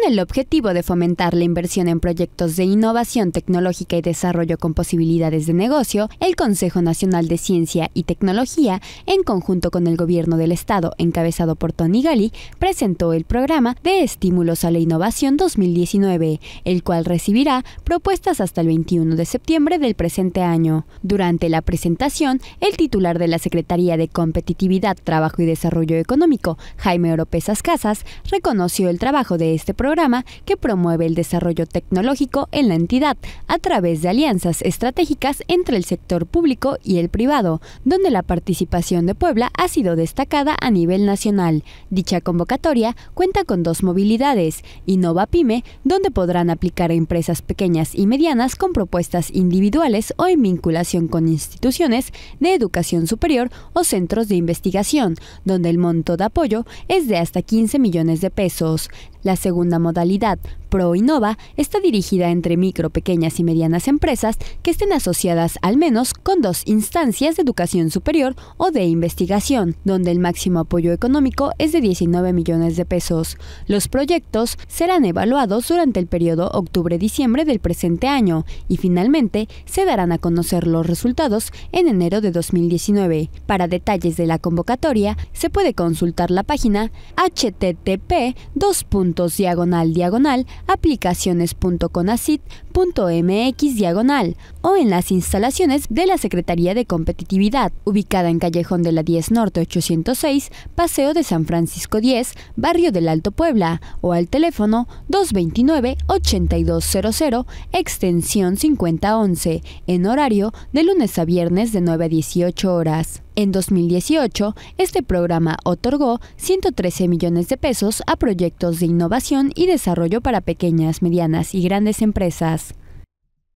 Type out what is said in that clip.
con el objetivo de fomentar la inversión en proyectos de innovación tecnológica y desarrollo con posibilidades de negocio, el Consejo Nacional de Ciencia y Tecnología, en conjunto con el Gobierno del Estado, encabezado por Tony Gali, presentó el programa de Estímulos a la Innovación 2019, el cual recibirá propuestas hasta el 21 de septiembre del presente año. Durante la presentación, el titular de la Secretaría de Competitividad, Trabajo y Desarrollo Económico, Jaime Oropesas Casas, reconoció el trabajo de este programa que promueve el desarrollo tecnológico en la entidad a través de alianzas estratégicas entre el sector público y el privado, donde la participación de Puebla ha sido destacada a nivel nacional. Dicha convocatoria cuenta con dos movilidades, Innova Pyme, donde podrán aplicar empresas pequeñas y medianas con propuestas individuales o en vinculación con instituciones de educación superior o centros de investigación, donde el monto de apoyo es de hasta 15 millones de pesos. La segunda modalidad, ProInnova, está dirigida entre micro, pequeñas y medianas empresas que estén asociadas al menos con dos instancias de educación superior o de investigación, donde el máximo apoyo económico es de 19 millones de pesos. Los proyectos serán evaluados durante el periodo octubre-diciembre del presente año y finalmente se darán a conocer los resultados en enero de 2019. Para detalles de la convocatoria, se puede consultar la página http 2 diagonal diagonal aplicaciones.conacit.mx diagonal o en las instalaciones de la Secretaría de Competitividad, ubicada en Callejón de la 10 Norte 806, Paseo de San Francisco 10, Barrio del Alto Puebla, o al teléfono 229-8200, extensión 5011, en horario de lunes a viernes de 9 a 18 horas. En 2018, este programa otorgó 113 millones de pesos a proyectos de innovación y desarrollo para pequeñas, medianas y grandes empresas.